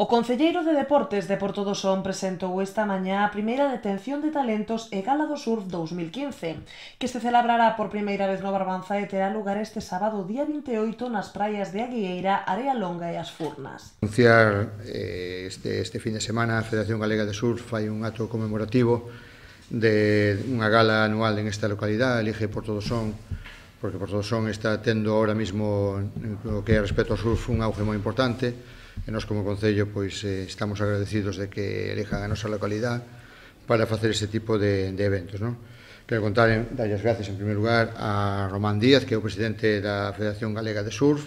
O Concelleiro de Deportes de Porto do Son presentou esta mañá a primeira detención de talentos e Gala do Surf 2015, que se celebrará por primeira vez no Barbanza e terá lugar este sábado día 28 nas praias de Aguieira, Area Longa e As Furnas. Anunciar eh, este, este fin de semana a Federación Galega de Surf fai un acto conmemorativo de unha gala anual en esta localidade, elige Porto do Son, porque Porto do Son está tendo ahora mismo o que é respecto ao surf un auge moi importante, E nós como Concello pois, eh, estamos agradecidos de que elejan a nosa localidade para facer ese tipo de, de eventos. Non? Quero contar, en, darlle as gracias en primer lugar a Román Díaz, que é o presidente da Federación Galega de Surf,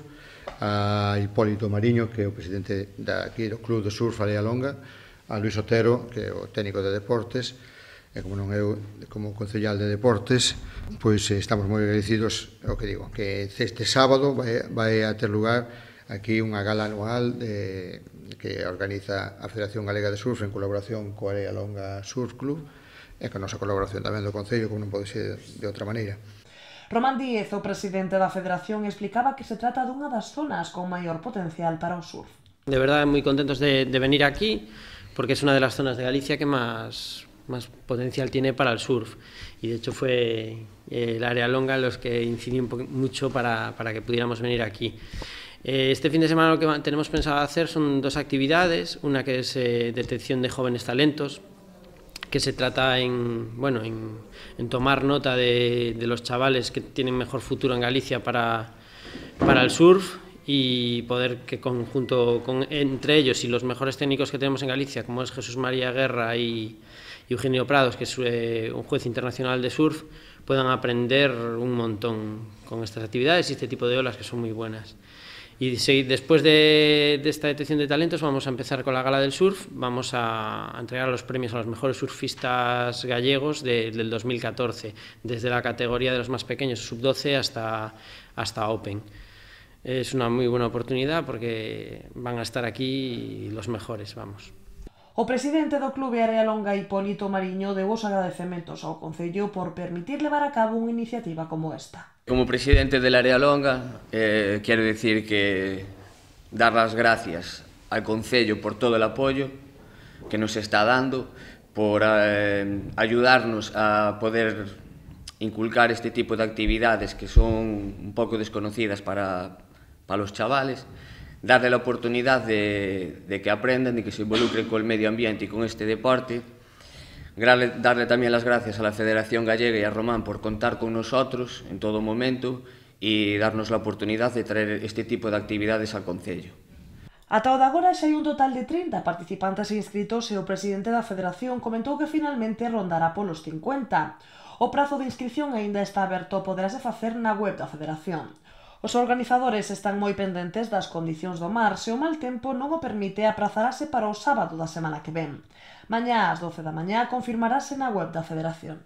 a Hipólito Mariño, que é o presidente da, aquí do Club de Surf Alea Longa, a Luis Otero, que é o técnico de deportes, e como non eu como concellal de deportes, pois eh, estamos moi agradecidos, o que digo, que este sábado vai, vai a ter lugar Aquí unha gala anual de, que organiza a Federación Galega de Surf en colaboración coa Area Longa Surf Club e con nosa colaboración tamén do Concello, como non pode ser de outra maneira. Román Díez, o presidente da Federación, explicaba que se trata dunha das zonas con maior potencial para o surf. De verdade, moi contentos de, de venir aquí, porque é unha das zonas de Galicia que máis máis potencial tiene para el surf. e de hecho fue eh, el área longa los que incidí moito mucho para, para que pudiéramos venir aquí. Eh, este fin de semana lo que tenemos pensado hacer son dos actividades, una que es eh, detección de jóvenes talentos, que se trata en, bueno, en, tomar nota de, los chavales que tienen mejor futuro en Galicia para, para el surf y poder que conjunto con, entre ellos y los mejores técnicos que tenemos en Galicia, como es Jesús María Guerra y, Eugenio Prados, que es eh, un juez internacional de surf, puedan aprender un montón con estas actividades y este tipo de olas que son muy buenas. Y después de, esta detección de talentos vamos a empezar con la Gala del Surf, vamos a, entregar los premios a los mejores surfistas gallegos del 2014, desde la categoría de los más pequeños, sub-12 hasta, hasta Open. Es una muy buena oportunidad porque van a estar aquí los mejores, vamos. O presidente do Clube Area Longa Hipólito Mariño de vos agradecementos ao Concello por permitir llevar a cabo una iniciativa como esta. Como presidente del Área Longa, eh, quero decir que dar as gracias al Concello por todo o apoio que nos está dando, por eh, ayudarnos a poder inculcar este tipo de actividades que son un pouco desconocidas para, para os chavales, darle a oportunidade de, de que aprendan, e que se involucren con o medio ambiente e con este deporte, Darle tamén as gracias a la Federación Gallega e a Román por contar con nosotros en todo momento e darnos a oportunidade de traer este tipo de actividades ao Concello. Ata o de agora xa hai un total de 30 participantes inscritos e o presidente da Federación comentou que finalmente rondará polos 50. O prazo de inscripción aínda está aberto, poderase facer na web da Federación. Os organizadores están moi pendentes das condicións do mar se o mal tempo non o permite aprazarase para o sábado da semana que ven. Mañá ás 12 da mañá confirmarase na web da Federación.